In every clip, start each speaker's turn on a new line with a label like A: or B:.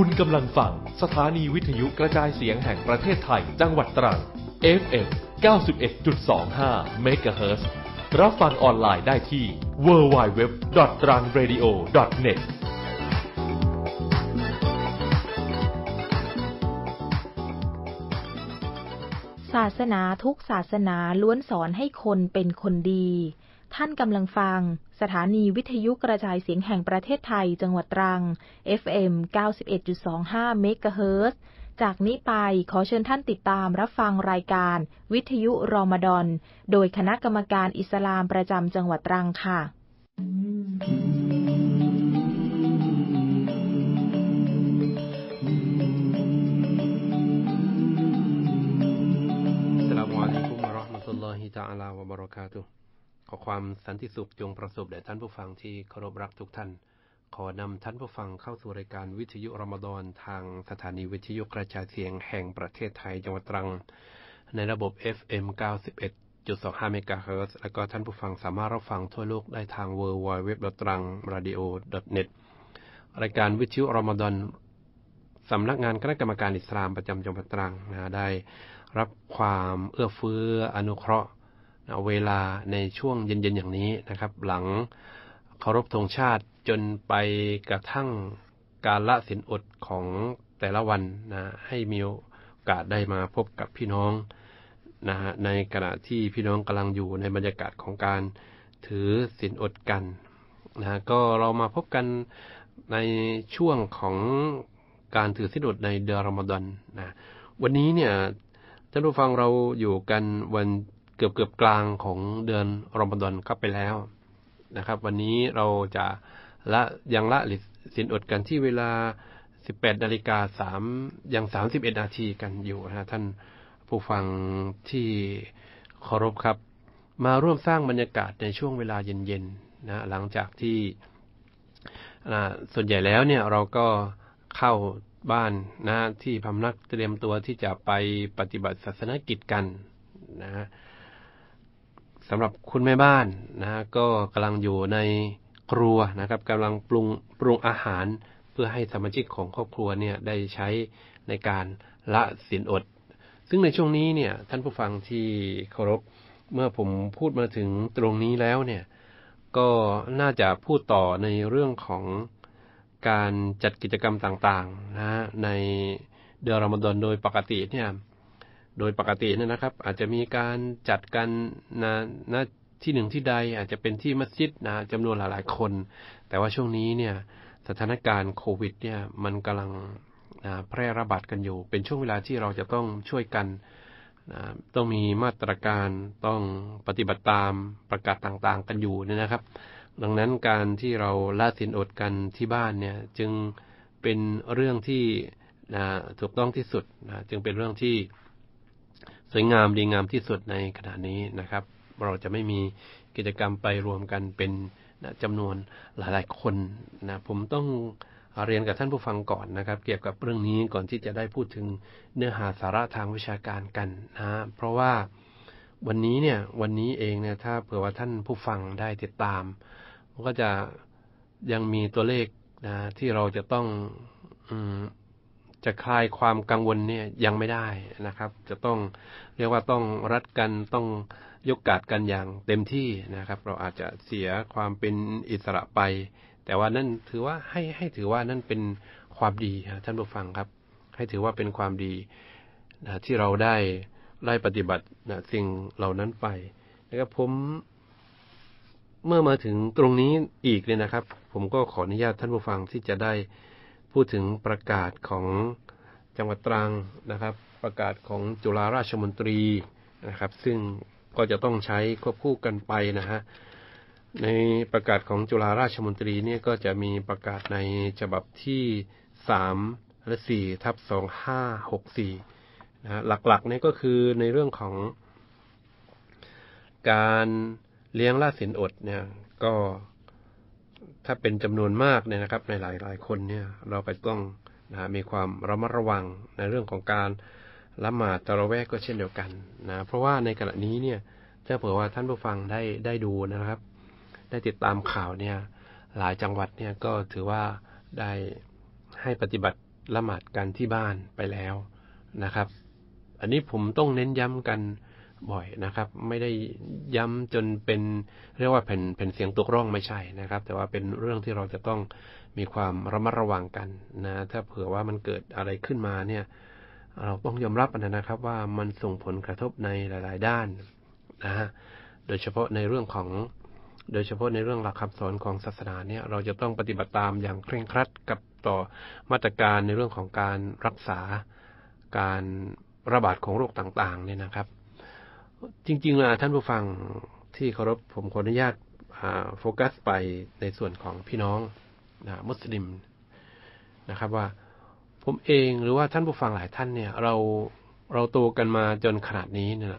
A: คุณกำลังฟัง สถานีวิทยุกระจายเสียงแห่งประเทศไทยจังหวัดตรัง FM 91.25 MHz รับฟังออนไลน์ได้ที่ www.trangradio.net
B: ศาสนาทุกศาสนาล้วนสอนให้คนเป็นคนดีท่านกำลังฟังสถานีวิทยุกระจายเสียงแห่งประเทศไทย จังหวัดตรัง FM 91.25เมกะเฮิรตจากนี้ไปขอเชิญท่านติดตามรับฟังรายการวิทยุรอมฎอน โดยคณะกรรมการอิสลามประจำจังหวัดตรังค่ะ
A: ััลลมุุอะยก السلام عليكم ورحمة ا า ل ه تعالى وبركاته ขอความสันติสุขจงประสบแด่ท่านผู้ฟังที่เคารพรักทุกท่าน ขอนำท่านผู้ฟังเข้าสู่รายการวิทยุรมดอน ทางสถานีวิทยุกระจายเสียงแห่งประเทศไทยจังหวัดตรัง ในระบบ FM 91.25เมกะเฮิรตซ์และก็ท่านผู้ฟังสามารถรับฟังทั่วโลกได้ทาง w w w t r a n r a d i o n e t รายการวิทยุรมดอนสำนักงานคณะกรรมการอิสลามประจำจังหวัดตรังนะได้ รับความเอื้อเฟื้ออนุเคราะห์เวลาในช่วงเย็นๆ อย่างนี้นะครับ หลังเคารพธงชาติจนไปกระทั่งการละสินอดของแต่ละวันนะให้มีโอกาสได้มาพบกับพี่น้องนะฮะในขณะที่พี่น้องกำลังอยู่ในบรรยากาศของการถือสินอดกันนะก็เรามาพบกันในช่วงของการถือสินอดในเดือนรอมฎอนนะวันนี้เนี่ยท่านผู้ฟังเราอยู่กันวันเกือบเกือบกลางของเดือนรอมฎอนก็ไปแล้วนะครับ วันนี้เราจะละยังละหรือสินอดกันที่เวลา 18นาฬิกา3ยัง 31 นาทีกันอยู่นะท่านผู้ฟังที่เคารพครับ มาร่วมสร้างบรรยากาศในช่วงเวลาเย็นๆนะ หลังจากที่ ส่วนใหญ่แล้วเนี่ยเราก็เข้าบ้านนะที่พำนักเตรียมตัวที่จะไปปฏิบัติศาสนกิจกันนะสำหรับคุณแม่บ้านนะก็กำลังอยู่ในครัวนะครับกำลังปรุงปรุงอาหาร เพื่อให้สมาชิกของครอบครัวเนี่ยได้ใช้ในการละสินอด ซึ่งในช่วงนี้เนี่ยท่านผู้ฟังที่เคารพเมื่อผมพูดมาถึงตรงนี้แล้วเนี่ย ก็น่าจะพูดต่อในเรื่องของการจัดกิจกรรมต่างๆนะในเดือนรอมฎอนโดยปกติเนี่ยโดยปกตินะครับ อาจจะมีการจัดกันนะนะที่หนึ่งที่ใดอาจจะเป็นที่มัสยิดนะจำนวนหลาย ๆคน แต่ว่าช่วงนี้เนี่ยสถานการณ์โควิด เนี่ยมันกำลังนะแพร่ระบาดกันอยู่ เป็นช่วงเวลาที่เราจะต้องช่วยกันนะต้องมีมาตรการต้องปฏิบัติตามประกาศต่างๆกันอยู่เนี่ยนะครับ ดังนั้นการที่เราละสินอดกันที่บ้านเนี่ยจึงเป็นเรื่องที่นะถูกต้องที่สุดนะจึงเป็นเรื่องที่สวยงามดีงามที่สุดในขณะนี้นะครับ เราจะไม่มีกิจกรรมไปรวมกันเป็นจำนวนหลาย ๆคนนะ ผมต้องเรียนกับท่านผู้ฟังก่อนนะครับเกี่ยวกับเรื่องนี้ก่อนที่จะได้พูดถึงเนื้อหาสาระทางวิชาการกัน นะเพราะว่าวันนี้เนี่ย วันนี้เองเนี่ยถ้าเผื่อว่าท่านผู้ฟังได้ติดตามก็จะยังมีตัวเลขนะที่เราจะต้องอจะคลายความกังวลเนี่ยยังไม่ได้นะครับ จะต้องเรียกว่าต้องรัดกันต้องยกกาดกันอย่างเต็มที่นะครับ เราอาจจะเสียความเป็นอิสระไป แต่ว่านั่นถือว่าให้ให้ถือว่านั่นเป็นความดีท่านผู้ฟังครับ ให้ถือว่าเป็นความดีนะที่เราได้ได้ปฏิบัตินะสิ่งเหล่านั้นไปนะครับผมเมื่อมาถึงตรงนี้อีกเลยนะครับ ผมก็ขออนุญาตท่านผู้ฟังที่จะได้พูดถึงประกาศของจังหวัดตรังนะครับ ประกาศของจุฬาราชมนตรีนะครับ ซึ่งก็จะต้องใช้ควบคู่กันไปนะฮะในประกาศของจุฬาราชมนตรีเนี่ยก็จะมีประกาศในฉบับที่สามและสี่ทับสองห้าหกสี่นะฮะหลักๆเนี่ยก็คือในเรื่องของการเลี้ยงล่าสินอดเนี่ยก็ถ้าเป็นจำนวนมากเนี่ยนะครับในหลายหลายคนเนี่ยเราก็ต้องนะมีความระมัดระวังในเรื่องของการละหมาดตะระแวกก็เช่นเดียวกันนะเพราะว่าในขณะนี้เนี่ยถ้าเผื่อว่าท่านผู้ฟังได้ได้ดูนะครับ ได้ติดตามข่าวเนี่ยหลายจังหวัดเนี่ยก็ถือว่าได้ให้ปฏิบัติละหมาดกันที่บ้านไปแล้วนะครับ อันนี้ผมต้องเน้นย้ำกันบ่อยนะครับไม่ได้ย้ำจนเป็นเรียกว่าแผ่นแผ่นเสียงตกร่องไม่ใช่นะครับ แต่ว่าเป็นเรื่องที่เราจะต้องมีความระมัดระวังกันนะถ้าเผื่อว่ามันเกิดอะไรขึ้นมาเนี่ยเราต้องยอมรับนะครับ ว่ามันส่งผลกระทบในหลาย ๆ ด้านนะฮะโดยเฉพาะในเรื่องของโดยเฉพาะในเรื่องหลักคำสอนของศาสนาเนี่ย เราจะต้องปฏิบัติตามอย่างเคร่งครัดกับต่อมาตรการในเรื่องของการรักษา การระบาดของโรคต่าง ๆ เนี่ยนะครับจริงๆนะท่านผู้ฟังที่เคารพผมขออนุญาตโฟกัสไปในส่วนของพี่น้องนะมุสลิมนะครับว่าผมเองหรือว่าท่านผู้ฟังหลายท่านเนี่ย เราเราโตกันมาจนขนาดนี้เนี่ย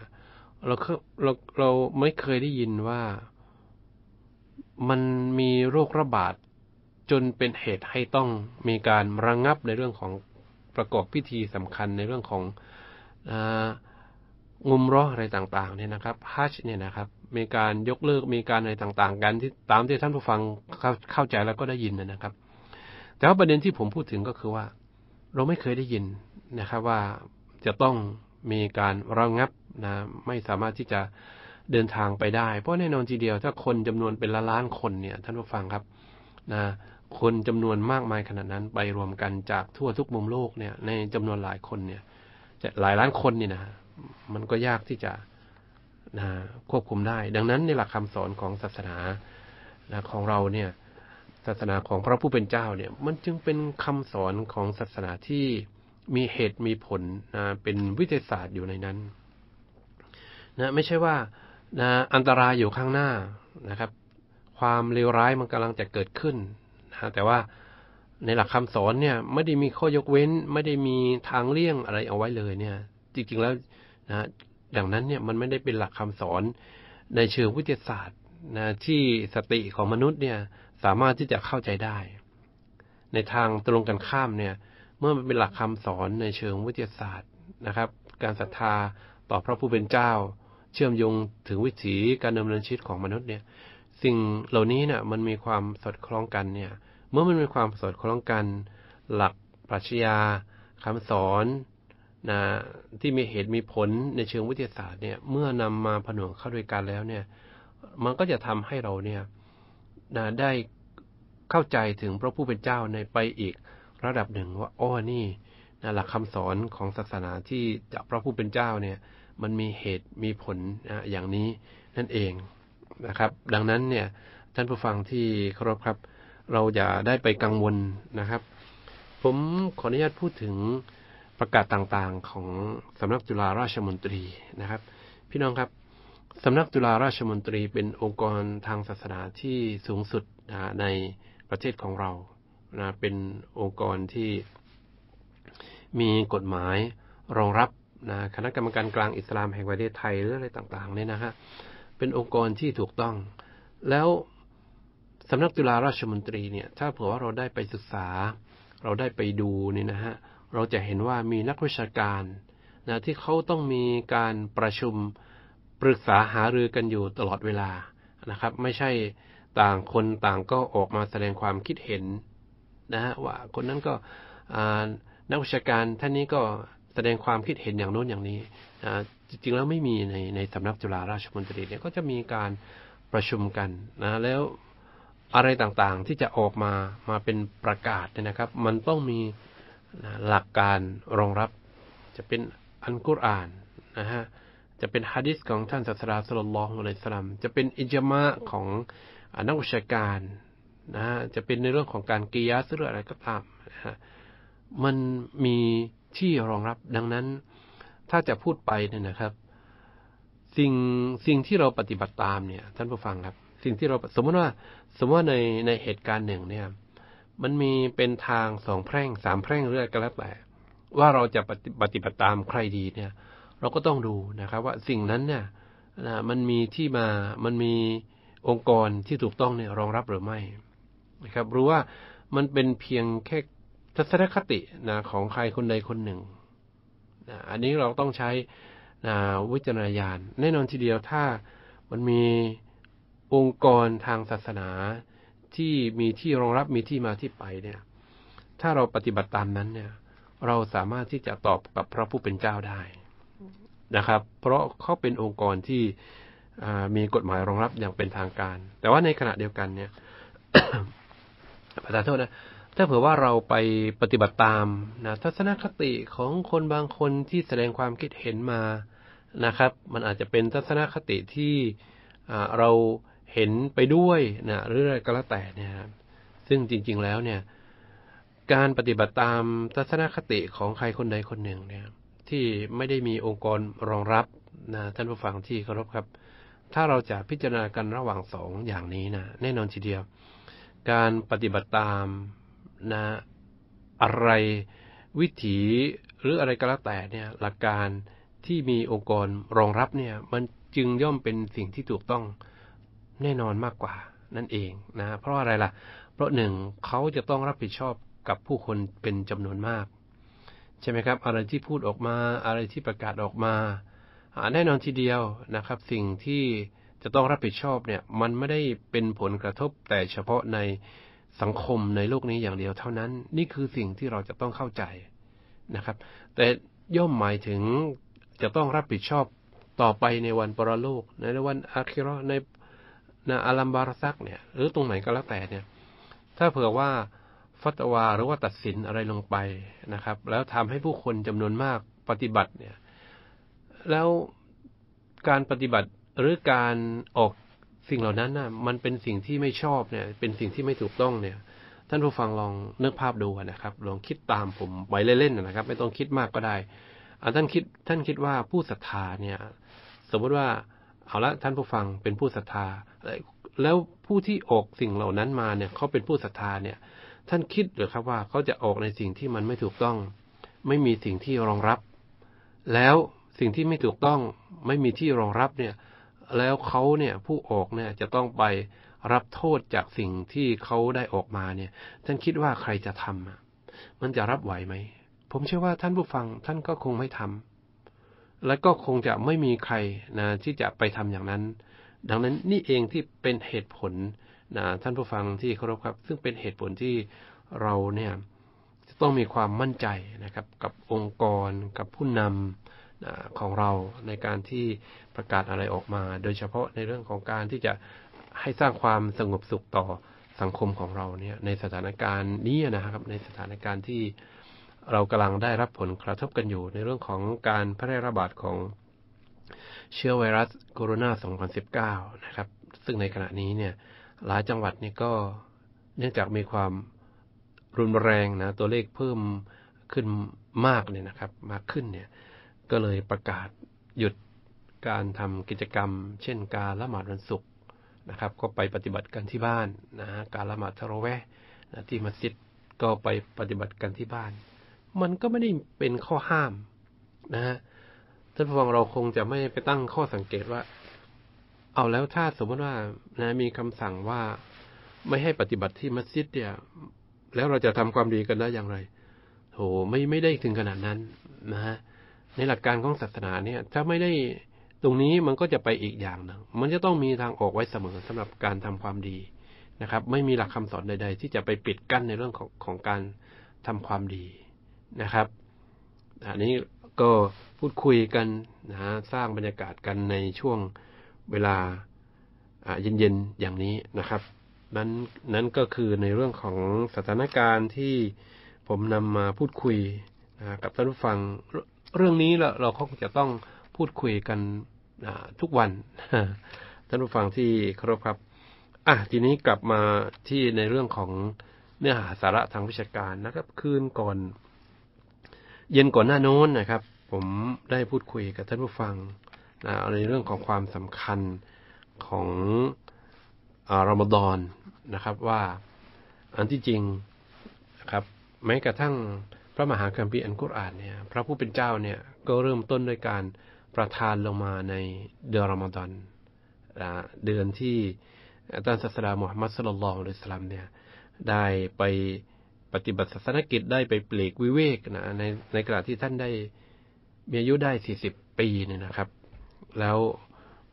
A: เราเราเราไม่เคยได้ยินว่ามันมีโรคระบาด จนเป็นเหตุให้ต้องมีการระงงับในเรื่องของประกอบพิธีสำคัญในเรื่องของงุมร้ออะไรต่าง ๆเนี่ยนะครับ ฮัชเนี่ยนะครับ มีการยกเลิก มีการอะไรต่างๆ กันที่ตามที่ท่านผู้ฟังเข้าเข้าใจแล้วก็ได้ยินนะครับ แต่ว่าประเด็นที่ผมพูดถึงก็คือว่า เราไม่เคยได้ยินนะครับว่าจะต้องมีการระงับนะ ไม่สามารถที่จะเดินทางไปได้ เพราะแน่นอนทีเดียว ถ้าคนจำนวนเป็นล้านคนเนี่ย ท่านผู้ฟังครับนะ คนจำนวนมากมายขนาดนั้นไปรวมกันจากทั่วทุกมุมโลกเนี่ย ในจำนวนหลายคนเนี่ย จะหลายล้านคนนี่นะมันก็ยากที่จะนะควบคุมได้ ดังนั้นในหลักคำสอนของศาสนานะของเราเนี่ยศาสนาของพระผู้เป็นเจ้าเนี่ยมันจึงเป็นคำสอนของศาสนาที่มีเหตุมีผลนะเป็นวิทยาศาสตร์อยู่ในนั้นนะไม่ใช่ว่านะอันตรายอยู่ข้างหน้านะครับ ความเลวร้ายมันกำลังจะเกิดขึ้นนะแต่ว่าในหลักคำสอนเนี่ยไม่ได้มีข้อยกเว้น ไม่ได้มีทางเลี่ยงอะไรเอาไว้เลยเนี่ย จริงๆแล้วนะดังนั้นเนี่ยมันไม่ได้เป็นหลักคำสอนในเชิงวิทยาศาสตร์นะที่สติของมนุษย์เนี่ยสามารถที่จะเข้าใจได้ ในทางตรงกันข้ามเนี่ย เมื่อมันเป็นหลักคำสอนในเชิงวิทยาศาสตร์นะครับ การศรัทธาต่อพระผู้เป็นเจ้าเชื่อมโยงถึงวิถีการดำเนินชีวิตของมนุษย์เนี่ยสิ่งเหล่านี้เนี่ยมันมีความสอดคล้องกันเนี่ย เมื่อมันมีความสอดคล้องกัน หลักปรัชญาคำสอนนะที่มีเหตุมีผลในเชิงวิทยาศาสตร์เนี่ยเมื่อนำมาผนวกเข้าด้วยกันแล้ว เนี่ย มันก็จะทำให้เราเนี่ย ได้เข้าใจถึงพระผู้เป็นเจ้าในไปอีกระดับหนึ่งว่าอ้อนี่นหลักคำสอนของศาสนาที่จาพระผู้เป็นเจ้าเนี่ย มันมีเหตุมีผลนะอย่างนี้นั่นเองนะครับ ดังนั้นเนี่ย ท่านผู้ฟังที่เคารพครับเราอย่าได้ไปกังวลนะครับ ผมขออนุญาตพูดถึงประกาศต่างๆของสำนักจุฬาราชมนตรีนะครับ พี่น้องครับสำนักจุฬาราชมนตรี เป็นองค์กรทางศาสนาที่สูงสุดในประเทศของเรานะเป็นองค์กรที่มีกฎหมายรองรับนะคณะกรรมการกลางอิสลามแห่งประเทศไทยหรืออะไรต่างๆเนี่ยนะฮะเป็นองค์กรที่ถูกต้องแล้วสำนักจุฬาราชมนตรีเนี่ย ถ้าเผื่อว่าเราได้ไปศึกษาเราได้ไปดูเนี่ยนะฮะเราจะเห็นว่ามีนักวิชาการนะที่เขาต้องมีการประชุมปรึกษาหารือกันอยู่ตลอดเวลานะครับ ไม่ใช่ต่างคนต่างก็ออกมาแสดงความคิดเห็นนะฮะว่าคนนั้นก็นักวิชาการ ท่านนี้ก็แสดงความคิดเห็นอย่างโน้นอย่างนี้จริงๆแล้วไม่มีในในสำนักจุฬาราชมนตรีเนี่ยก็จะมีการประชุมกันนะแล้วอะไรต่างๆที่จะออกมามาเป็นประกาศเนี่ยนะครับ มันต้องมีหลักการรองรับ จะเป็นอันกุรอานนะฮะจะเป็นฮะดิษของท่านศาสดาสุลลอฮุอะลสลัมจะเป็นอิจมะของนักวิชาการนะฮะจะเป็นในเรื่องของการกียาสหรืออะไรก็ตามนะฮะมันมีที่รองรับดังนั้นถ้าจะพูดไปเนี่ยนะครับสิ่งสิ่งที่เราปฏิบัติตามเนี่ยท่านผู้ฟังครับสิ่งที่เราสมมติว่า สมมติว่าในในเหตุการณ์หนึ่งเนี่ยมันมีเป็นทางสองแพร่ง สามแพร่งเรื่อยก็แล้วแต่ว่าเราจะปฏิบัติตามใครดีเนี่ย เราก็ต้องดูนะครับว่าสิ่งนั้นเนี่ยนะมันมีที่มามันมีองค์กรที่ถูกต้องเนี่ยรองรับหรือไม่ นะครับ รู้ว่ามันเป็นเพียงแค่ทัศนคตินะของใครคนใดคนหนึ่งนะอันนี้เราต้องใช้นะวิจารณญาณ แน่นอนทีเดียวถ้ามันมีองค์กรทางศาสนาที่มีที่รองรับมีที่มาที่ไปเนี่ย ถ้าเราปฏิบัติตามนั้นเนี่ย เราสามารถที่จะตอบกับพระผู้เป็นเจ้าได้นะครับ เพราะเขาเป็นองค์กรที่มีกฎหมายรองรับอย่างเป็นทางการ แต่ว่าในขณะเดียวกันเนี่ยประธานโทษนะถ้าเผื่อว่าเราไปปฏิบัติตามนะทัศนคติของคนบางคนที่แสดงความคิดเห็นมานะครับ มันอาจจะเป็นทัศนคติที่เราเห็นไปด้วยนะหรืออะไรก็แล้วแต่เนี่ยซึ่งจริงๆ แล้วเนี่ย การปฏิบัติตามทัศนคติของใครคนใดคนหนึ่งเนี่ย ที่ไม่ได้มีองค์กรรองรับนะท่านผู้ฟังที่เคารพครับ ถ้าเราจะพิจารณากันระหว่างสองอย่างนี้นะแน่นอนทีเดียวการปฏิบัติตามนะอะไรวิถีหรืออะไรก็แล้วแต่เนี่ย หลักการที่มีองค์กรรองรับเนี่ย มันจึงย่อมเป็นสิ่งที่ถูกต้องแน่นอนมากกว่านั่นเองนะเพราะอะไรล่ะ เพราะหนึ่งเขาจะต้องรับผิดชอบกับผู้คนเป็นจำนวนมาก ใช่ไหมครับ อะไรที่พูดออกมาอะไรที่ประกาศออกมาแน่นอนทีเดียวนะครับ สิ่งที่จะต้องรับผิดชอบเนี่ย มันไม่ได้เป็นผลกระทบ แต่เฉพาะในสังคมในโลกนี้อย่างเดียวเท่านั้น นี่คือสิ่งที่เราจะต้องเข้าใจนะครับ แต่ย่อมหมายถึงจะต้องรับผิดชอบต่อไปในวันปรโลกในวันอาคิรอในนะอาลัมบารซัก เนี่ยหรือตรงไหนก็แล้วแต่เนี่ย ถ้าเผื่อว่าฟัตวาหรือว่าตัดสินอะไรลงไปนะครับ แล้วทำให้ผู้คนจำนวนมากปฏิบัติเนี่ย แล้วการปฏิบัติหรือการออกสิ่งเหล่านั้นนะ่ะมันเป็นสิ่งที่ไม่ชอบเนี่ย เป็นสิ่งที่ไม่ถูกต้องเนี่ย ท่านผู้ฟังลองนึกภาพดูนะครับลองคิดตามผมไว้เล่นๆนะครับ ไม่ต้องคิดมากก็ได้ท่านคิดท่านคิดว่าผู้ศรัทธาเนี่ย สมมติว่าเอาละท่านผู้ฟังเป็นผู้ศรัทธาแล้วผู้ที่ออกสิ่งเหล่านั้นมาเนี่ยเขาเป็นผู้ศรัทธาเนี่ย ท่านคิดหรือครับว่าเขาจะออกในสิ่งที่มันไม่ถูกต้อง ไม่มีสิ่งที่รองรับ แล้วสิ่งที่ไม่ถูกต้องไม่มีที่รองรับเนี่ย แล้วเขาเนี่ยผู้ออกเนี่ยจะต้องไปรับโทษจากสิ่งที่เขาได้ออกมาเนี่ย ท่านคิดว่าใครจะทำมันจะรับไหวไหม ผมเชื่อว่าท่านผู้ฟังท่านก็คงไม่ทำและก็คงจะไม่มีใครนะ ที่จะไปทำอย่างนั้น ดังนั้นนี่เองที่เป็นเหตุผลนะท่านผู้ฟังที่เคารพครับ ซึ่งเป็นเหตุผลที่เราเนี่ยจะต้องมีความมั่นใจนะครับ กับองค์กรกับผู้นำนะของเราในการที่ประกาศอะไรออกมา โดยเฉพาะในเรื่องของการที่จะให้สร้างความสงบสุขต่อสังคมของเราเนี่ย ในสถานการณ์นี้นะครับ ในสถานการณ์ที่เรากำลังได้รับผลกระทบกันอยู่ในเรื่องของการแพร่ระบาดของเชื้อไวรัสโคโรนา2019นะครับซึ่งในขณะนี้เนี่ยหลายจังหวัดนี่ก็เนื่องจากมีความรุนแรงนะตัวเลขเพิ่มขึ้นมากเนี่ยนะครับมากขึ้นเนี่ย ก็เลยประกาศหยุดการทำกิจกรรม เช่นการละหมาดวันศุกร์นะครับ ก็ไปปฏิบัติกันที่บ้านนะการละหมาดทะรแวะนะที่มัสยิดก็ไปปฏิบัติกันที่บ้านมันก็ไม่ได้เป็นข้อห้ามนะฮะท่านผู้ฟังเราคงจะไม่ไปตั้งข้อสังเกตว่า เอาแล้วถ้าสมมติว่านะมีคำสั่งว่าไม่ให้ปฏิบัติที่มัสยิดเนี่ยแล้วเราจะทำความดีกันได้อย่างไรโหไม่ไม่ได้ถึงขนาดนั้น นะฮะในหลักการของศาสนาเนี่ยถ้าไม่ได้ตรงนี้มันก็จะไปอีกอย่างหนึ่งมันจะต้องมีทางออกไว้เสมอสำหรับการทำความดีนะครับ ไม่มีหลักคำสอนใดๆที่จะไปปิดกั้นในเรื่องของของการทำความดีนะครับอันนี้ก็พูดคุยกันนะสร้างบรรยากาศกันในช่วงเวลาเย็นๆอย่างนี้นะครับ นั้นนั้นก็คือในเรื่องของสถานการณ์ที่ผมนำมาพูดคุยนะกับท่านผู้ฟังเรื่องนี้เราเราคงจะต้องพูดคุยกันทุกวันท่านผู้ฟังที่เคารพครับอ่ะทีนี้กลับมาที่ในเรื่องของเนื้อหาสาระทางวิชาการนะครับ คืนก่อนเย็นก่อนหน้าโน้นนะครับ ผมได้พูดคุยกับท่านผู้ฟังนะในเรื่องของความสำคัญของอรอมดอนนะครับ ว่า อันที่จริงนะครับ แม้กระทั่งพระมหาคัมภีร์อันกุรอานเนี่ย พระผู้เป็นเจ้าเนี่ยก็เริ่มต้นด้วยการประทานลงมาในเดือนรอมฎอนนะเดือนที่ท่านศาสดามุฮัมมัดสุลลัลลอฮุอะลัยฮิสลามเนี่ย ได้ไปปฏิบัติศาสนกิจได้ไปปลีกวิเวกนะในในขณะที่ท่านได้มีอายุได้สี่สิบปีเนี่ยนะครับ แล้ว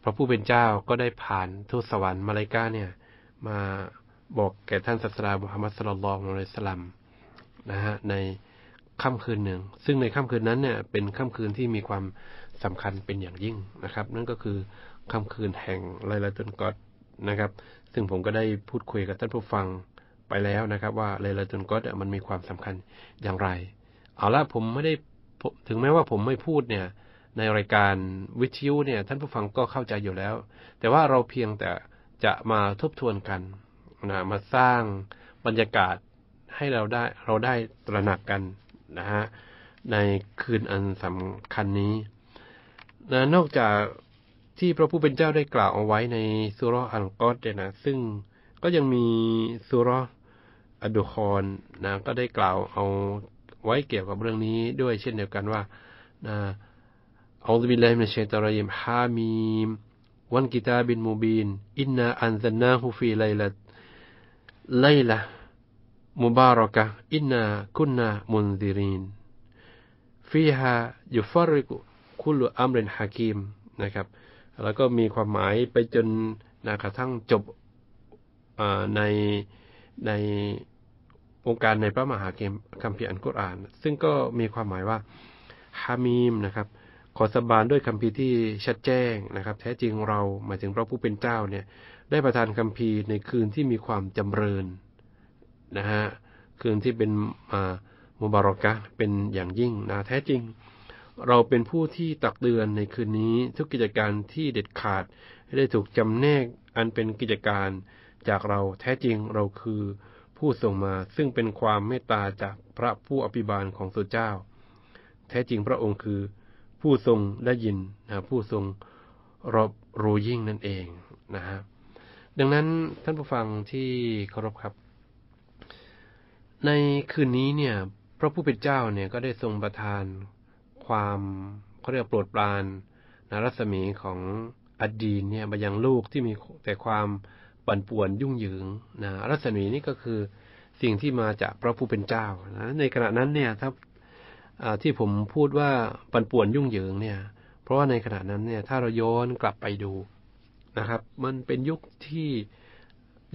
A: พระผู้เป็นเจ้าก็ได้ผ่านทูตสวรรค์มาลายกาเนี่ย มาบอกแก่ท่านศาสดาบุฮัมมัดสลลลของอัลสลัมนะฮะในค่ำคืนหนึ่ง ซึ่งในค่ำคืนนั้นเนี่ย เป็นค่ำคืนที่มีความสำคัญเป็นอย่างยิ่งนะครับ นั่นก็คือค่ำคืนแห่งไลลาตุนกอดนะครับ ซึ่งผมก็ได้พูดคุยกับท่านผู้ฟังไปแล้วนะครับว่าเลลาตุนกอดมันมีความสำคัญอย่างไร เอาละผมไม่ได้ถึงแม้ว่าผมไม่พูดเนี่ย ในรายการวิทยุเนี่ย ท่านผู้ฟังก็เข้าใจอยู่แล้ว แต่ว่าเราเพียงแต่จะมาทบทวนกันนะมาสร้างบรรยากาศให้เราได้เราได้ตระหนักกันนะฮะในคืนอันสำคัญนี้นะนอกจากที่พระผู้เป็นเจ้าได้กล่าวเอาไว้ในสุรอัลกอตเนี่ยนะซึ่งก็ยังมีสุรอดุคอนนะก็ได้กล่าวเอาไว้เกี่ยวกับเรื่องนี้ด้วยเช่นเดียวกันว่านะอัลลอฮฺบิลลาฮิมินชัยตารยิมฮามีมวันกิตาบินมูบินอินนา อันซันนาฮูฟีไลละ ไลละมุบารอกะอินนาคุนนามุนซิรินฟีฮายุฟาริกุคุลุอัมเรนฮากิมนะครับ แล้วก็มีความหมายไปจนนะกระทั่งจบในในองค์การในพระมหาเกมคัมภีร์อันกุรอาน ซึ่งก็มีความหมายว่าฮามีมนะครับขอสบานด้วยคัมภีร์ที่ชัดแจ้งนะครับ แท้จริงเราหมายถึงพระผู้เป็นเจ้าเนี่ย ได้ประทานคัมภีร์ในคืนที่มีความจำเริญนะฮะคืนที่เป็นมมบารอกะเป็นอย่างยิ่งนะแท้จริง เราเป็นผู้ที่ตักเตือนในคืนนี้ทุกกิจการที่เด็ดขาด ได้ถูกจำแนกอันเป็นกิจการจากเราแท้จริงเราคือผู้ส่งมาซึ่งเป็นความเมตตาจากพระผู้อภิบาลของสุเจ้า แท้จริงพระองค์คือผู้ทรงได้ยินนะผู้ทรงรอบรู้ยิ่งนั่นเองนะฮะดังนั้นท่านผู้ฟังที่เคารพครับ ในคืนนี้เนี่ย พระผู้เป็นเจ้าเนี่ยก็ได้ทรงประทานความเขาเรียกโปรดปรานนะรัศมีของอดีนเนี่ยมายังลูกที่มีแต่ความปั่นป่วนยุ่งเหยิงนะ รัศมีนี่ก็คือสิ่งที่มาจากพระผู้เป็นเจ้านะ ในขณะนั้นเนี่ยถ้าที่ผมพูดว่าปั่นป่วนยุ่งเหยิงเนี่ย เพราะว่าในขณะนั้นเนี่ย ถ้าเราย้อนกลับไปดูนะครับ มันเป็นยุคที่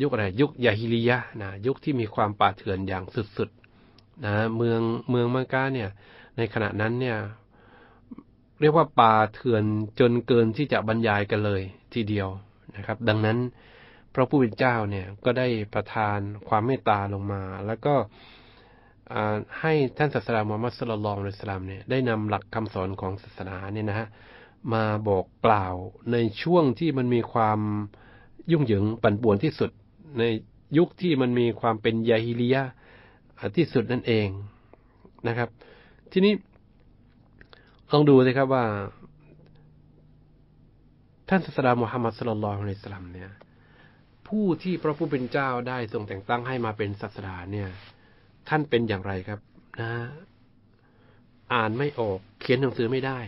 A: ยุคอะไรยุคยาฮิลียะนะยุคที่มีความป่าเถื่อนอย่างสุดๆนะเมืองเมืองมังกาเนี่ย ในขณะนั้นเนี่ย เรียกว่าป่าเถื่อนจนเกินที่จะบรรยายกันเลยทีเดียวนะครับ ดังนั้นพระผู้เป็นเจ้าเนี่ยก็ได้ประทานความเมตตาลงมา แล้วก็ให้ท่านศาสดามูฮัมมัดสุลลัลอฮิสลามเนี่ยได้นำหลักคำสอนของศาสนาเนี่ยนะฮะ มาบอกกล่าวในช่วงที่มันมีความยุ่งเหยิงปั่นป่วนที่สุด ในยุคที่มันมีความเป็นยาฮิลียะที่สุดนั่นเองนะครับ ทีนี้ลองดูสิครับว่าท่านศาสดามูฮัมมัดสุลลัลอฮุลฮิสลามเนี่ยผู้ที่พระผู้เป็นเจ้าได้ทรงแต่งตั้งให้มาเป็นศาสดาเนี่ย ท่านเป็นอย่างไรครับ นะ อ่านไม่ออก เขียนหนังสือไม่ได้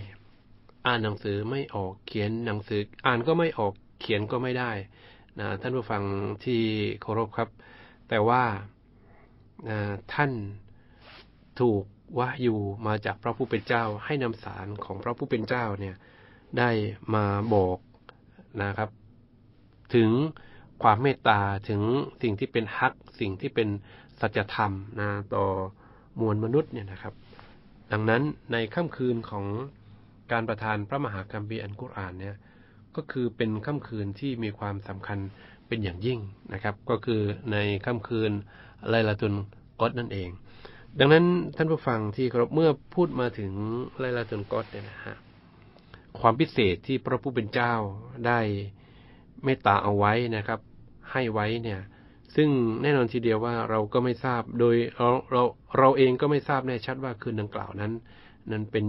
A: อ่านหนังสือไม่ออก เขียนหนังสือ อ่านก็ไม่ออก เขียนก็ไม่ได้ นะท่านผู้ฟังที่เคารพครับ แต่ว่าท่านถูกวะอยู่มาจากพระผู้เป็นเจ้า ให้นำสารของพระผู้เป็นเจ้าเนี่ย ได้มาบอกนะครับ ถึงความเมตตาถึงสิ่งที่เป็นฮักสิ่งที่เป็นสัจธรรมนะต่อมวลมนุษย์เนี่ยนะครับ ดังนั้นในค่ำคืนของการประทานพระมหากรรมพีอันกุรอานเนี่ยก็คือเป็นค่ำคืนที่มีความสำคัญเป็นอย่างยิ่งนะครับ ก็คือในค่ำคืนไลลาตุนกอตนั่นเอง ดังนั้นท่านผู้ฟังที่เครบเมื่อพูดมาถึงไลลาตุนกอตเนี่ยนะฮะความพิเศษที่พระผู้เป็นเจ้าได้เมตตาเอาไว้นะครับให้ไว้เนี่ย ซึ่งแน่นอนทีเดียวว่าเราก็ไม่ทราบ โดยเราเราเราเองก็ไม่ทราบแน่ชัดว่าคืนดังกล่าวนั้น นั้นเป็น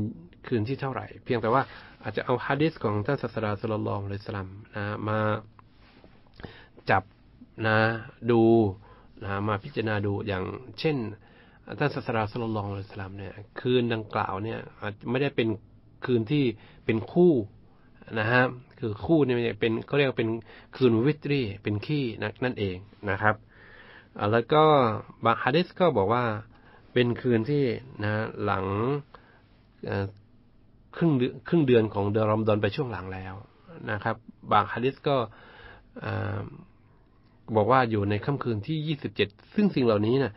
A: คืนที่เท่าไหร่ เพียงแต่ว่าอาจจะเอาฮะดิษของท่านศาสดาสุลต่านเลยสลัมนะมาจับนะดูนะมาพิจารณาดูอย่างเช่นท่านศาสดาสุลต่านเลยสลัมเนี่ย คืนดังกล่าวเนี่ย อาจไม่ได้เป็นคืนที่เป็นคู่นะฮะคือคู่เนี่ยเป็นเขาเรียกเป็นคืนวิตรีเป็นขี้นั่นเองนะครับแล้วก็บางฮะดิษก็บอกว่าเป็นคืนที่นะหลังครึ่งครึ่งเดือนของเดือนรอมฎอนไปช่วงหลังแล้วนะครับบางฮะดิษก็บอกว่าอยู่ในค่ำคืนที่ยี่สิบเจ็ดซึ่งสิ่งเหล่านี้นะ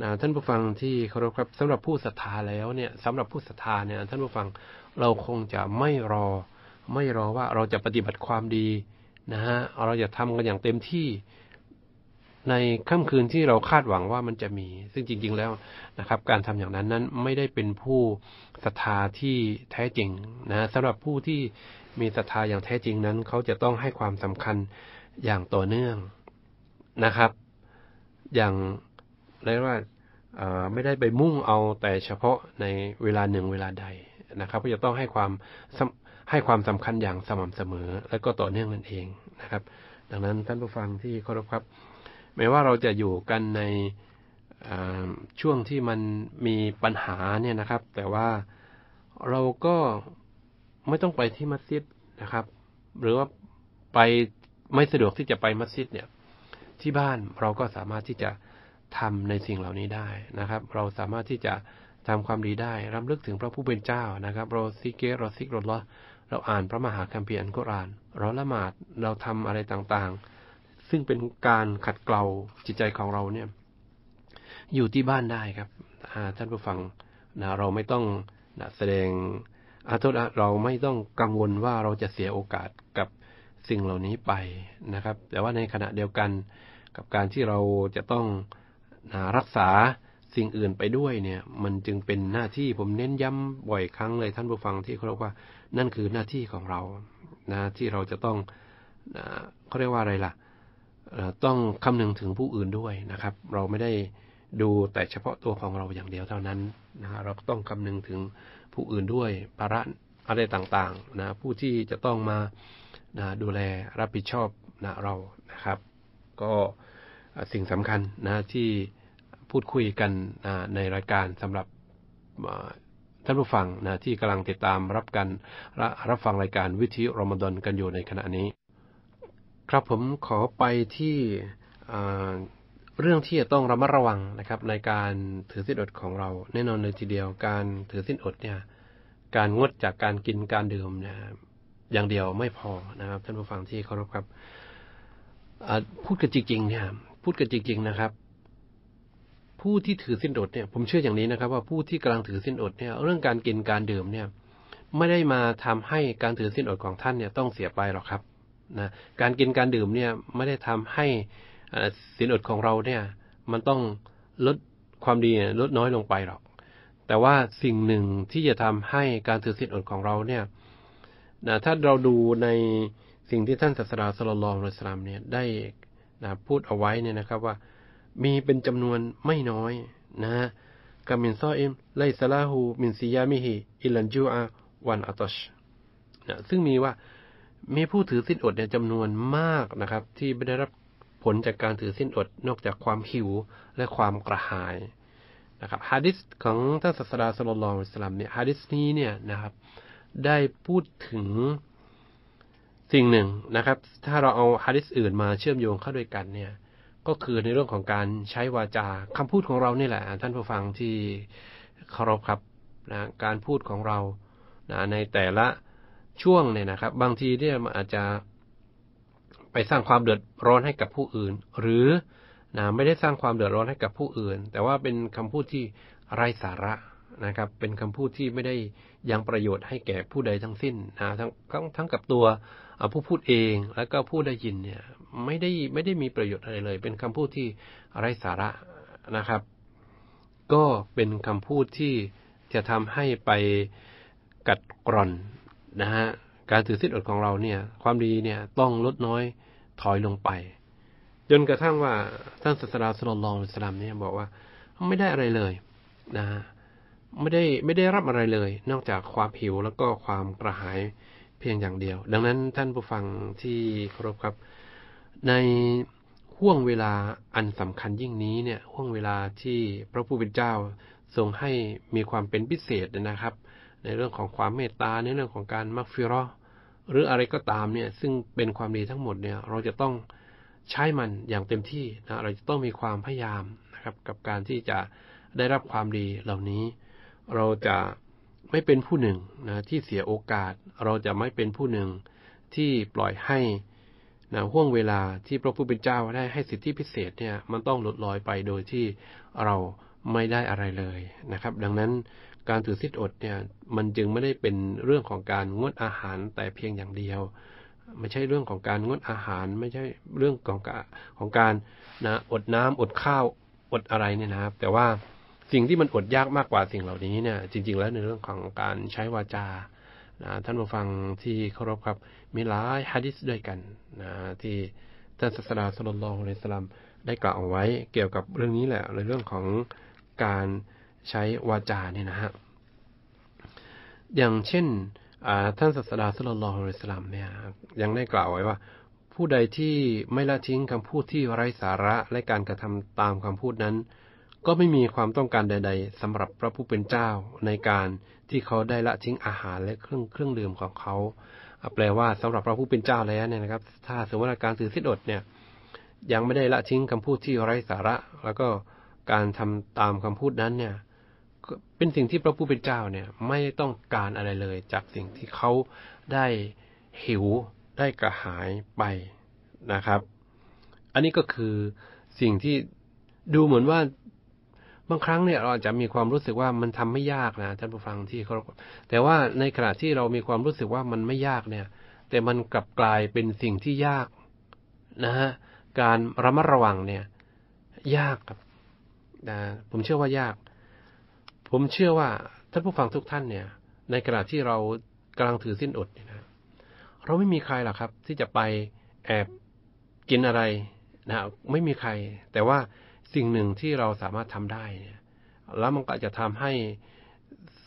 A: นะท่านผู้ฟังที่เคารพครับสำหรับผู้ศรัทธาแล้วเนี่ยสำหรับผู้ศรัทธาเนี่ยท่านผู้ฟังเราคงจะไม่รอไม่รอว่าเราจะปฏิบัติความดีนะฮะ เราจะทำกันอย่างเต็มที่ ในค่ำคืนที่เราคาดหวังว่ามันจะมี ซึ่งจริงๆแล้วนะครับ การทำอย่างนั้นนั้นไม่ได้เป็นผู้ศรัทธาที่แท้จริงนะสำหรับผู้ที่มีศรัทธาอย่างแท้จริงนั้น เขาจะต้องให้ความสำคัญอย่างต่อเนื่องนะครับ อย่างเรียกว่าไม่ได้ไปมุ่งเอาแต่เฉพาะในเวลาหนึ่งเวลาใดนะครับ ก็จะต้องให้ความให้ความสำคัญอย่างสม่ำเสมอ และก็ต่อเนื่องนั่นเองนะครับ ดังนั้นท่านผู้ฟังที่เคารพครับ แม้ว่าเราจะอยู่กันในช่วงที่มันมีปัญหาเนี่ยนะครับ แต่ว่าเราก็ไม่ต้องไปที่มัสยิดนะครับ หรือว่าไปไม่สะดวกที่จะไปมัสยิดเนี่ยที่บ้านเราก็สามารถที่จะทำในสิ่งเหล่านี้ได้นะครับ เราสามารถที่จะทำความดีได้รำลึกถึงพระผู้เป็นเจ้านะครับเราซิกเกตเราซิกรลลเราอ่านพระมหาคัมภีร์อันกุราน เราละหมาดเราทำอะไรต่างๆ ซึ่งเป็นการขัดเกลาจิตใจของเราเนี่ย อยู่ที่บ้านได้ครับท่านผู้ฟังนะเราไม่ต้องนะแสดงอาโทษเราไม่ต้องกังวลว่าเราจะเสียโอกาสกับสิ่งเหล่านี้ไปนะครับ แต่ว่าในขณะเดียวกันกับการที่เราจะต้องนะรักษาสิ่งอื่นไปด้วยเนี่ย มันจึงเป็นหน้าที่ผมเน้นย้ำบ่อยครั้งเลยท่านผู้ฟังที่เขาเรียกว่านั่นคือหน้าที่ของเรานะที่เราจะต้องเขาเรียกว่าอะไรล่ะ ต้องคำนึงถึงผู้อื่นด้วยนะครับ เราไม่ได้ดูแต่เฉพาะตัวของเราอย่างเดียวเท่านั้นนะะเราต้องคำนึงถึงผู้อื่นด้วยภาระอะไรต่างๆ นะ ผู้ที่จะต้องมานะดูแลรับผิดชอบนะเรา นะครับ ก็สิ่งสำคัญนะที่พูดคุยกันนะในรายการสำหรับท่านผู้ฟังนะที่กำลังติดตามรับกันรรับฟังรายการวิธีรมฎอนกันอยู่ในขณะนี้ ครับผมขอไปที่เรื่องที่จะต้องระมัดระวังนะครับ ในการถือสินอดของเรา แน่นอนเลยทีเดียวการถือสินอดเนี่ยการงดจากการกินการดื่มเนี่ยอย่างเดียวไม่พอนะครับท่านผู้ฟังที่เคารพครับพูดกันจริงๆเนี่ยพูดกันจริงๆนะครับผู้ที่ถือสินอดเนี่ย ผมเชื่ออย่างนี้นะครับว่าผู้ที่กำลังถือสินอดเนี่ย เรื่องการกินการดื่มเนี่ย ไม่ได้มาทำให้การถือสินอดของท่านเนี่ยต้องเสียไปหรอกครับนะการกินการดื่มเนี่ยไม่ได้ทำให้สินอดของเราเนี่ยมันต้องลดความดีลดน้อยลงไปหรอก แต่ว่าสิ่งหนึ่งที่จะทำให้การถือสินอดของเราเนี่ยนะถ้าเราดูในสิ่งที่ท่านศาสดาสโลลองรัสลามเนี่ยได้นะพูดเอาไว้เนี่ยนะครับว่ามีเป็นจำนวนไม่น้อยนะกามินซออิมไลซาลาหูมินซียามิฮิอิลันจูอาวันอัตชนะซึ่งมีว่า มีผู้ถือสิ้นอดเนี่ยจำนวนมากนะครับ ที่ไม่ได้รับผลจากการถือสิ้นอดนอกจากความหิวและความกระหายนะครับฮะดิษของท่านศาสดาสุลต่านอิสลามเนี่ยฮะดิษนี้เนี่ยนะครับ ได้พูดถึงสิ่งหนึ่งนะครับ ถ้าเราเอาฮะดิษอื่นมาเชื่อมโยงเข้าด้วยกันเนี่ยก็คือในเรื่องของการใช้วาจาคำพูดของเรานี่แหละ ท่านผู้ฟังที่เคารพครับนะการพูดของเรานะในแต่ละช่วงเนี่ยนะครับ บางทีเนี่ยมันอาจจะไปสร้างความเดือดร้อนให้กับผู้อื่น หรือนะไม่ได้สร้างความเดือดร้อนให้กับผู้อื่น แต่ว่าเป็นคำพูดที่ไร้สาระนะครับ เป็นคำพูดที่ไม่ได้ยังประโยชน์ให้แก่ผู้ใดทั้งสิ้นนะทั้งทั้งกับตัวผู้พูดเองแล้วก็ผู้ได้ยินเนี่ยไม่ได้ไม่ได้มีประโยชน์อะไรเลย เป็นคำพูดที่ไร้สาระนะครับ ก็เป็นคำพูดที่จะทำให้ไปกัดกร่อนนะฮะการถือสิทธิ์อดของเราเนี่ย ความดีเนี่ยต้องลดน้อยถอยลงไป จนกระทั่งว่าท่านศาสดาสุลล่าอิสลามเนี่ยบอกว่าไม่ได้อะไรเลย นะ ไม่ได้ไม่ได้รับอะไรเลย นอกจากความหิวแล้วก็ความกระหายเพียงอย่างเดียว ดังนั้นท่านผู้ฟังที่เคารพครับในห่วงเวลาอันสำคัญยิ่งนี้เนี่ยห่วงเวลาที่พระผู้เป็นเจ้าทรงให้มีความเป็นพิเศษนะครับ ในเรื่องของความเมตตาในเรื่องของการมักฟิรอหรืออะไรก็ตามเนี่ยซึ่งเป็นความดีทั้งหมดเนี่ย เราจะต้องใช้มันอย่างเต็มที่นะเราจะต้องมีความพยายามนะครับ กับการที่จะได้รับความดีเหล่านี้ เราจะไม่เป็นผู้หนึ่งนะที่เสียโอกาส เราจะไม่เป็นผู้หนึ่งที่ปล่อยให้นะห่วงเวลาที่พระผู้เป็นเจ้าได้ให้สิทธิพิเศษเนี่ยมันต้องลดลอยไปโดยที่เราไม่ได้อะไรเลยนะครับ ดังนั้นการถือสิทธิอดเนี่ยมันจึงไม่ได้เป็นเรื่องของการงดอาหารแต่เพียงอย่างเดียว ไม่ใช่เรื่องของการงดอาหาร ไม่ใช่เรื่องของการของการนะอดน้ำอดข้าวอดอะไรเนี่ยนะครับแต่ว่าสิ่งที่มันอดยากมากกว่าสิ่งเหล่านี้เนี่ย จริงๆ แล้วในเรื่องของการใช้วาจานะท่านผู้ฟังที่เคารพครับมีหลายฮะดิษด้วยกันนะที่ท่านศาสดาสุลต่านันสลามได้กล่าวเอาไว้เกี่ยวกับเรื่องนี้แหละในเรื่องของการใช้วาจาเนี่ยนะฮะอย่างเช่นท่านศาสดาสุลต่านันสลามเนี่ยยังได้กล่าวไว้ว่าผู้ใดที่ไม่ละทิ้งคำพูดที่ไร้สาระและการกระทำตามคำพูดนั้นก็ไม่มีความต้องการใดๆสำหรับพระผู้เป็นเจ้า ในการที่เขาได้ละทิ้งอาหารและเครื่องเครื่องดื่มของเขา แปลว่าสำหรับพระผู้เป็นเจ้าแล้วเนี่ยนะครับ ถ้าสมมติการถือสิทธอดเนี่ยยังไม่ได้ละทิ้งคำพูดที่ไร้สาระ แล้วก็การทำตามคำพูดนั้นเนี่ยเป็นสิ่งที่พระผู้เป็นเจ้าเนี่ยไม่ต้องการอะไรเลยจากสิ่งที่เขาได้หิวได้กระหายไปนะครับ อันนี้ก็คือสิ่งที่ดูเหมือนว่าบางครั้งเนี่ยเราจะมีความรู้สึกว่ามันทำไม่ยากนะท่านผู้ฟังที่เขาแต่ว่าในขณะที่เรามีความรู้สึกว่ามันไม่ยากเนี่ย แต่มันกลับกลายเป็นสิ่งที่ยากนะฮะการระมัดระวังเนี่ย ยากครับนะผมเชื่อว่ายาก ผมเชื่อว่าท่านผู้ฟังทุกท่านเนี่ย ในขณะที่เรากำลังถือสิ้นอดเนี่ยนะ เราไม่มีใครหรอกครับ ที่จะไปแอบกินอะไรนะไม่มีใคร แต่ว่าสิ่งหนึ่งที่เราสามารถทำได้เนี่ย แล้วมันก็จะทำให้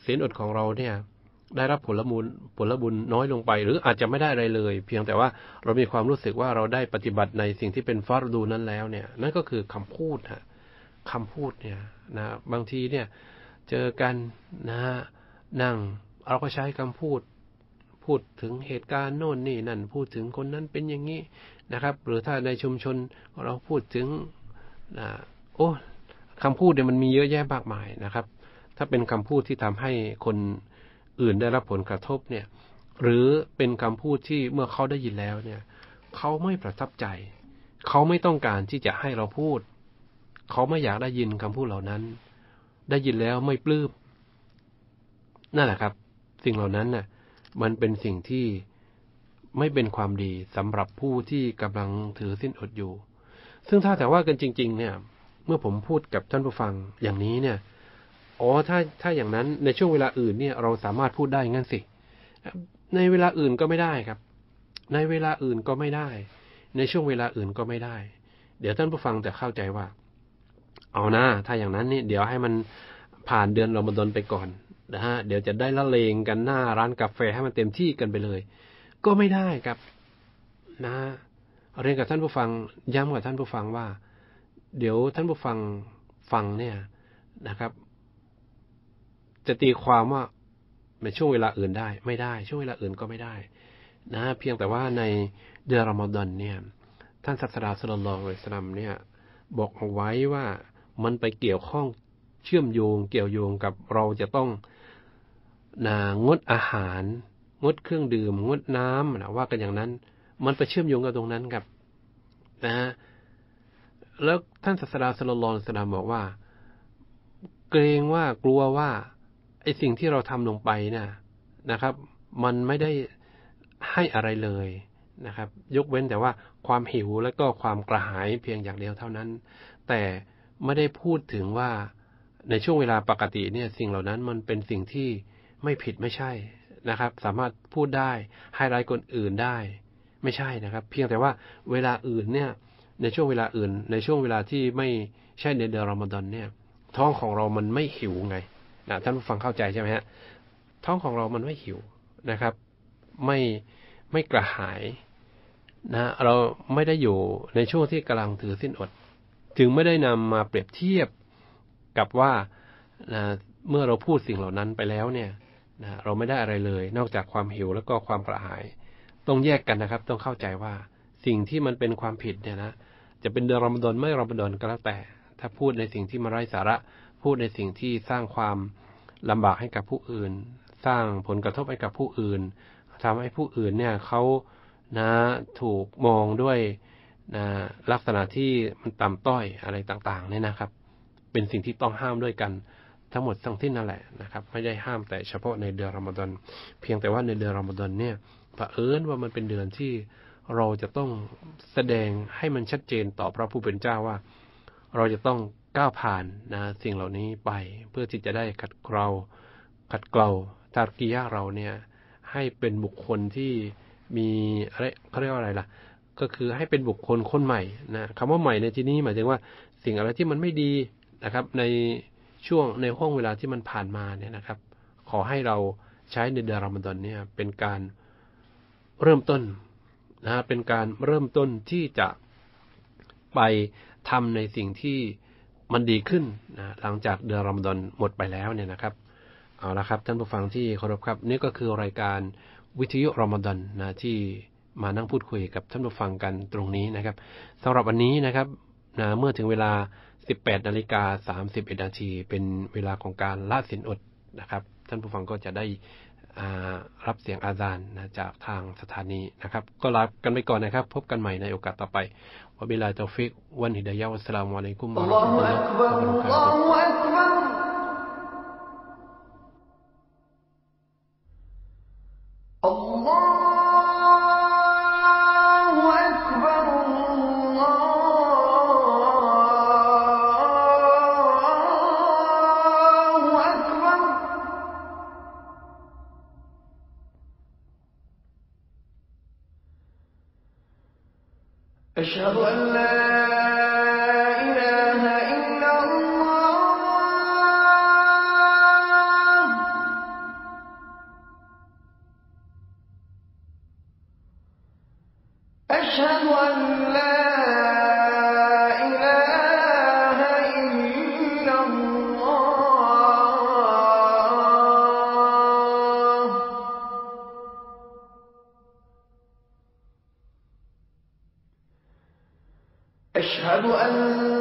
A: ศีลอดของเราเนี่ย ได้รับผลบุญผลบุญน้อยลงไป หรืออาจจะไม่ได้อะไรเลย เพียงแต่ว่าเรามีความรู้สึกว่าเราได้ปฏิบัติในสิ่งที่เป็นฟารดู นั้นแล้วเนี่ย นั่นก็คือคำพูดฮะคำพูดเนี่ยนะบางทีเนี่ย เจอกันนะนั่ง เราก็ใช้คำพูด พูดถึงเหตุการณ์โน่นนี่นั่น พูดถึงคนนั้นเป็นอย่างนี้นะครับ หรือถ้าในชุมชนเราพูดถึงโอ้คำพูดเนี่ยมันมีเยอะแยะมากมายนะครับ ถ้าเป็นคำพูดที่ทำให้คนอื่นได้รับผลกระทบเนี่ย หรือเป็นคำพูดที่เมื่อเขาได้ยินแล้วเนี่ยเขาไม่ประทับใจ เขาไม่ต้องการที่จะให้เราพูด เขาไม่อยากได้ยินคำพูดเหล่านั้น ได้ยินแล้วไม่ปลื้มนั่นแหละครับ สิ่งเหล่านั้นน่ะมันเป็นสิ่งที่ไม่เป็นความดีสำหรับผู้ที่กำลังถือสิ้นอดอยู่ ซึ่งถ้าแต่ว่ากันจริงๆเนี่ยเมื่อผมพูดกับท่านผู้ฟังอย่างนี้เนี่ย อ๋อ ถ้าถ้าอย่างนั้นในช่วงเวลาอื่นเนี่ยเราสามารถพูดได้งั้นสิ ในเวลาอื่นก็ไม่ได้ครับ ในเวลาอื่นก็ไม่ได้ ในช่วงเวลาอื่นก็ไม่ได้ เดี๋ยวท่านผู้ฟังจะเข้าใจว่า เอานะถ้าอย่างนั้นนี่เดี๋ยวให้มันผ่านเดือนรอมฎอนไปก่อนนะฮะ เดี๋ยวจะได้ละเลงกันหน้าร้านกาแฟให้มันเต็มที่กันไปเลย ก็ไม่ได้ครับ นะ เรียนกับท่านผู้ฟัง ย้ำกับท่านผู้ฟังว่าเดี๋ยวท่านผู้ฟังฟังเนี่ยนะครับ จะตีความว่าเป็นช่วงเวลาอื่นได้ ไม่ได้ช่วงเวลาอื่นก็ไม่ได้ นะ เพียงแต่ว่าในเดือนรอมฎอนเนี่ย ท่านศาสดาสุลต่านเลยสลัมเนี่ย บอกเอาไว้ว่ามันไปเกี่ยวข้องเชื่อมโยง เกี่ยวโยงกับเราจะต้องนางดอาหาร งดเครื่องดื่ม งดน้ำนะว่ากันอย่างนั้น มันไปเชื่อมโยงกับตรงนั้นครับ นะฮะแล้วท่านศาสดาสโลลอนสลามบอกว่า เกรงว่ากลัวว่าไอสิ่งที่เราทำลงไปนะ่ะนะครับ มันไม่ได้ให้อะไรเลยนะครับยกเว้นแต่ว่าความหิวและก็ความกระหาย เพียงอย่างเดียวเท่านั้น แต่ไม่ได้พูดถึงว่าในช่วงเวลาปกติเนี่ย สิ่งเหล่านั้นมันเป็นสิ่งที่ไม่ผิดไม่ใช่นะครับ สามารถพูดได้ให้ร้ายคนอื่นได้ ไม่ใช่นะครับ เพียงแต่ว่าเวลาอื่นเนี่ยในช่วงเวลาอื่นในช่วงเวลาที่ไม่ใช่ในเดือนรอมฎอนเนี่ย ท้องของเรามันไม่หิวไงนะท่านผู้ฟังเข้าใจใช่ไหมฮะท้องของเรามันไม่หิวนะครับ ไม่ไม่กระหายนะ เราไม่ได้อยู่ในช่วงที่กำลังถือสิ้นอดจึงไม่ได้นำมาเปรียบเทียบกับว่านะเมื่อเราพูดสิ่งเหล่านั้นไปแล้วเนี่ยนะเราไม่ได้อะไรเลย นอกจากความหิวแล้วก็ความกระหาย ต้องแยกกันนะครับ ต้องเข้าใจว่าสิ่งที่มันเป็นความผิดเนี่ยนะ จะเป็นเดือนรอมฎอนไม่รอมฎอนก็แล้วแต่ ถ้าพูดในสิ่งที่มาไร้สาระพูดในสิ่งที่สร้างความลำบากให้กับผู้อื่น สร้างผลกระทบให้กับผู้อื่น ทำให้ผู้อื่นเนี่ยเขานะถูกมองด้วยนะลักษณะที่มันต่ำต้อยอะไรต่างๆเนี่ยนะครับ เป็นสิ่งที่ต้องห้ามด้วยกัน ทั้งหมดทั้งที่นั่นแหละนะครับไม่ได้ห้ามแต่เฉพาะในเดือนรอมฎอนเพียงแต่ว่าในเดือนรอมฎอนเนี่ยเผอิญว่ามันเป็นเดือนที่เราจะต้องแสดงให้มันชัดเจนต่อพระผู้เป็นเจ้าว่า เราจะต้องก้าวผ่านนะสิ่งเหล่านี้ไป เพื่อที่จะได้ขัดเกลาขัดเกลาตากียะเราเนี่ย ให้เป็นบุคคลที่มีอะไรเขาเรียกว่าอะไรล่ะ ก็คือให้เป็นบุคคลคนใหม่นะคำว่าใหม่ในที่นี้หมายถึงว่าสิ่งอะไรที่มันไม่ดีนะครับ ในช่วงในห้วงเวลาที่มันผ่านมาเนี่ยนะครับ ขอให้เราใช้ในเดือนรอมฎอนเนี่ยเป็นการเริ่มต้นนะเป็นการเริ่มต้นที่จะไปทำในสิ่งที่มันดีขึ้นนะหลังจากเดือนรอมฎอนหมดไปแล้วเนี่ยนะครับเอาละครับ ท่านผู้ฟังที่เคารพครับ นี่ก็คือรายการวิทยุรอมฎอนนะที่มานั่งพูดคุยกับท่านผู้ฟังกันตรงนี้นะครับ สำหรับวันนี้นะครับนะเมื่อถึงเวลา 18นาฬิกา31 นาที เป็นเวลาของการละสินอดนะครับท่านผู้ฟังก็จะได้รับเสียงอาจารย์นะจากทางสถานีนะครับก็ลากันไปก่อนนะครับ พบกันใหม่ในโอกาสต่อไปวบิลาตอฟิกวันฮิดายาวัสลามุอะลัยกุมะา์มะตุลลอฮ์ะรฮ์
B: أشهد أن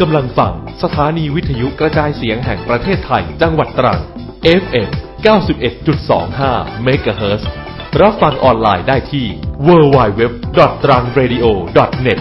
A: กำลังฟังสถานีวิทยุกระจายเสียงแห่งประเทศไทยจังหวัดตรัง FM 91.25 MHz รับฟังออนไลน์ได้ที่ www.trangradio.net